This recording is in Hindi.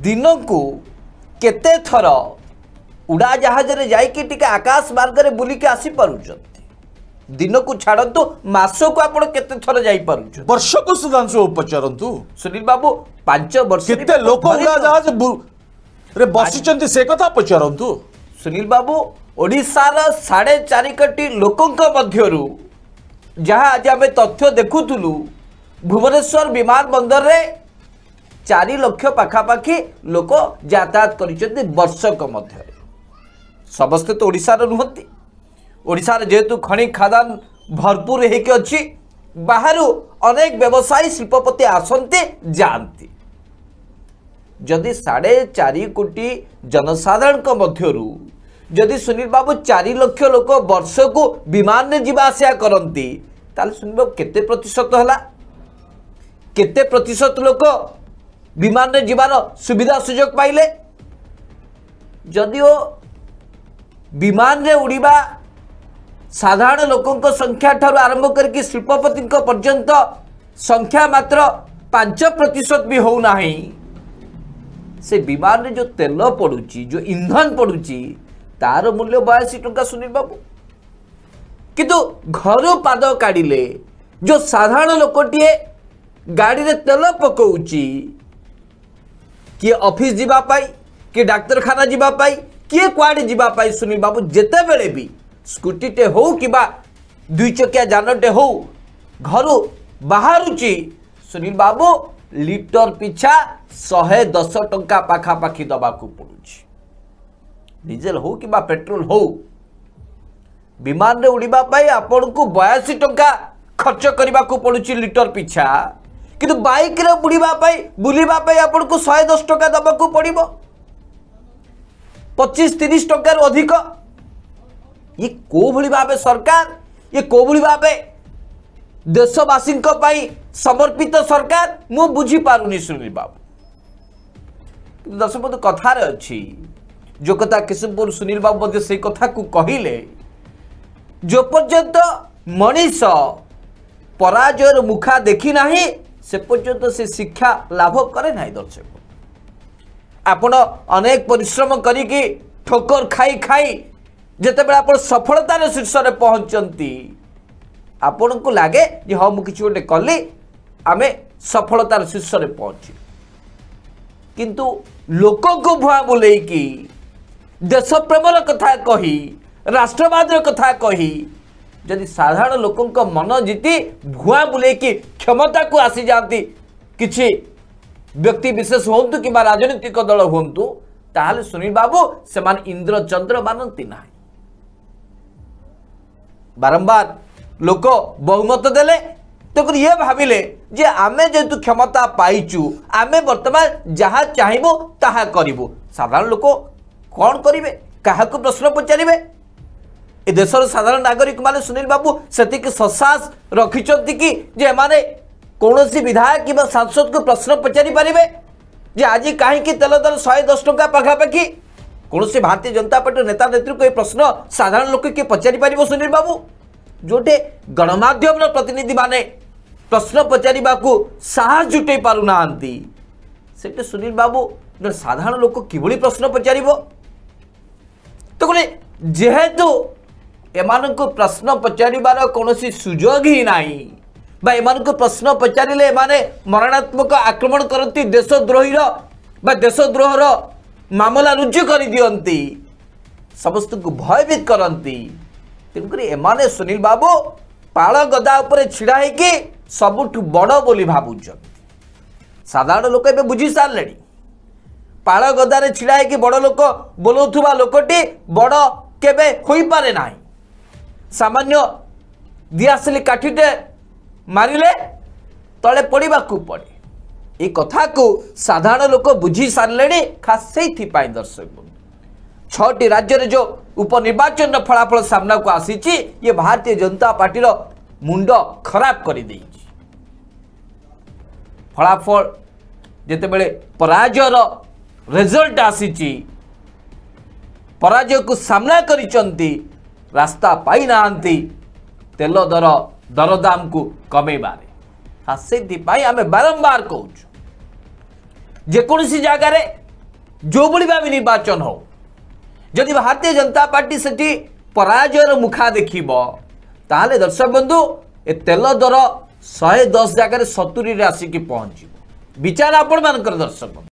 दिन को केते थर उड़ाजाजे जाए आकाश मार्ग में बुलिक पार दिन को छाड़त मस को आते थर जा वर्ष को सुधांशु उपचार सुनील बाबू पांच वर्ष लोक उड़ाजाज बसी कथा पचार सुनील बाबू ओडार साढ़े चार कोटी लोक जहाँ आज आम तथ्य देखु भुवनेश्वर विमान बंदर ଚାରି ଲକ୍ଷ ପାଖାପାଖି ଲୋକ ଯାତାୟାତ କରିଛନ୍ତି ବର୍ଷକ ମଧ୍ୟରେ ସମସ୍ତେ ତ ଓଡ଼ିଶାର ନୁହନ୍ତି ଓଡ଼ିଶାରେ ଯେହେତୁ ଖଣି ଖାଦାନ ଭରପୁର ହେଇକି ଅଛି ବାହାରୁ ଅନେକ ବ୍ୟବସାୟୀ ଶିଳ୍ପପତି ଆସନ୍ତି ଯାଆନ୍ତି ଯଦି ସାଢ଼େ ଚାରି କୋଟି ଜନସାଧାରଣଙ୍କ ମଧ୍ୟରୁ ଯଦି ସୁନୀଲ ବାବୁ ଚାରି ଲକ୍ଷ ଲୋକ ବର୍ଷକୁ ବିମାନରେ ଯିବା ଆସିବା କରନ୍ତି ତାହେଲେ ସୁନୀଲ ବାବୁ କେତେ ପ୍ରତିଶତ ହେଲା କେତେ ପ୍ରତିଶତ ଲୋକ विमान जीवार सुविधा सुजोग पाइले जदिओ विमान उड़ा साधारण लोक संख्या ठार आरंभ कर शिल्पपति पर्यंत संख्या मात्र पांच प्रतिशत भी होना से विमान जो तेल पड़ू जो इंधन पड़ू तार मूल्य बयासी टाँचा सुनील बाबू कितु घर पाद काढ़ जो साधारण लोकटे गाड़ी तेल पकोची किए अफिस् जावाई किए डाक्तखाना जावाई किए कड़े जावाई सुनील बाबू बड़े भी स्कूटीटे हो कि दुईचकिया जानटे हो घर बाहर सुनील बाबू लिटर पिछा शहे दस टा पाखापाखि को पड़ू डीजेल हो कि पेट्रोल हो विमान उड़ापी आपण को बयासी टा खर्च करने को पड़ू लिटर पिछा कि बैक बुड़ापी बुलवापी आपण को शहे दस टा को पड़ो पचीस तीस टकर अधिक ये कोभली भाव सरकार ये कोभली भाव देशवासी समर्पित सरकार मु बुझीपारूनी सुनील बाबू दशपद कथार अच्छी जो कथा किशनपुर सुनील बाबू मत से कथा को कहले जो पर्यत मनीष पराजय मुखा देखी नहीं से पर्यत से शिक्षा लाभ करे ना दर्शक आपण अनेक पिश्रम करोकर खाई खाई जिते आप सफलतार शीर्ष में पहुँचती आपण को लगे जी हाँ मुझे गोटे कली आम सफलतार शीर्ष में पहुँच किंतु लोक को भुआ बुले कि देश प्रेम कथा कही राष्ट्रवाद कथा कही जदि साधारण लोक मन जीति भुआ बुले कि क्षमता को आसी जाती किसी व्यक्ति विशेष हूँ कि राजनीतिक दल हूँ तेल सुनील बाबू से इंद्र चंद्र मानती ना बारंबार लोक बहुमत देले तेरे ये भाविले जे आमे जेतु क्षमता पाई आम बर्तमान जहाँ चाहबू ताहा करूँ साधारण लोक कौन करे क्या प्रश्न पचारे देशर साधारण नागरिक मान सुनील बाबू से सशास रखिंट कि कौन सी विधायक कि सांसद को प्रश्न पचारिपारे जे आज कहीं तेल दर शहे दस टाँग पखापाखि कौन सी भारतीय जनता पार्टी नेता नेतृत्व को ये प्रश्न साधारण लोक किए पचारिपार सुनील बाबू जोटे गणमाम प्रतिनिधि मान प्रश्न पचार जुटे पार ना से सुनील बाबू जो साधारण लोक किभ प्रश्न पचार तो जेहेतु एम को प्रश्न पचार कौन सुजोग ही ना एम को प्रश्न पचारे एने मरणात्मक आक्रमण करती देशद्रोही देशद्रोहर मामला रुजु कर दिंती समस्त को भयभीत करती तेणुक सुनील बाबू पाल गदा उपड़ा हो सबुठ बड़ बोली भावुं साधारण लोक ए बुझी सारे पाल गदारे ढाई बड़ लोक बोलाउ लोकटी बड़ के पारे ना ସାମାନ୍ୟ ଦିଆସିଲି କାଠିଟେ ମାରିଲେ ତଳେ ପଡ଼ିବାକୁ ପଡ଼େ ଏ କଥାକୁ ସାଧାରଣ ଲୋକ ବୁଝି ସାରିଲେଣି ଖାସ୍ ସେଇଥିପାଇଁ ଦର୍ଶକ ଛଅଟି ରାଜ୍ୟରେ ଯେଉଁ ଉପନିର୍ବାଚନର ଫଳାଫଳ ସାମ୍ନାକୁ ଆସିଛି ଇଏ ଭାରତୀୟ ଜନତା ପାର୍ଟିର ମୁଣ୍ଡ ଖରାପ କରିଦେଇଛି ଫଳାଫଳ ଯେତେବେଳେ ପରାଜୟର ରେଜଲ୍ଟ ଆସିଛି ପରାଜୟକୁ ସାମ୍ନା କରିଛନ୍ତି रास्ता पाई तेल दर दरदाम को कमेबारे से आम बारंबार कौच जेकोसी जगार जो भाव निर्वाचन हो जदि भारतीय जनता पार्टी से पराजयर मुखा देखे दर्शक बंधु ए तेल दर शहे दस जगह सतुरी आसिक पहुँच विचार आपण मान दर्शक बंधु